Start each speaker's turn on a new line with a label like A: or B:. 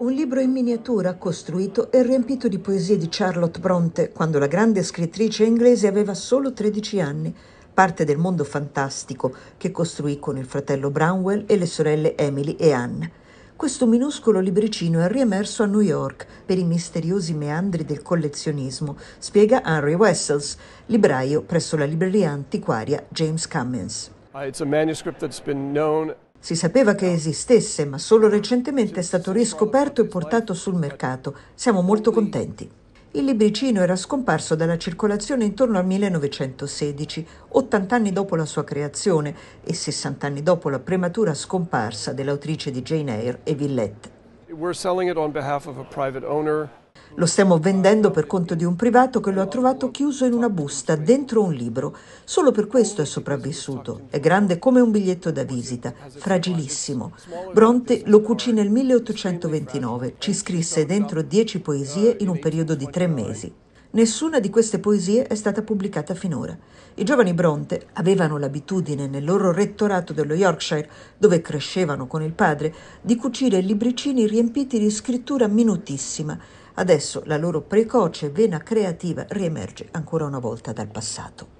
A: Un libro in miniatura costruito e riempito di poesie di Charlotte Bronte quando la grande scrittrice inglese aveva solo 13 anni, parte del mondo fantastico che costruì con il fratello Brownwell e le sorelle Emily e Anne. Questo minuscolo libricino è riemerso a New York per i misteriosi meandri del collezionismo, spiega Henry Wessels, libraio presso la libreria antiquaria James Cummins.
B: Uh, it's a manuscript that's been known
A: si sapeva che esistesse, ma solo recentemente è stato riscoperto e portato sul mercato. Siamo molto contenti. Il libricino era scomparso dalla circolazione intorno al 1916, 80 anni dopo la sua creazione e 60 anni dopo la prematura scomparsa dell'autrice di Jane Eyre e Villette. Lo stiamo vendendo per conto di un privato che lo ha trovato chiuso in una busta dentro un libro. Solo per questo è sopravvissuto. È grande come un biglietto da visita, fragilissimo. Bronte lo cucì nel 1829, ci scrisse dentro dieci poesie in un periodo di tre mesi. Nessuna di queste poesie è stata pubblicata finora. I giovani Bronte avevano l'abitudine nel loro rettorato dello Yorkshire, dove crescevano con il padre, di cucire libricini riempiti di scrittura minutissima. Adesso la loro precoce vena creativa riemerge ancora una volta dal passato.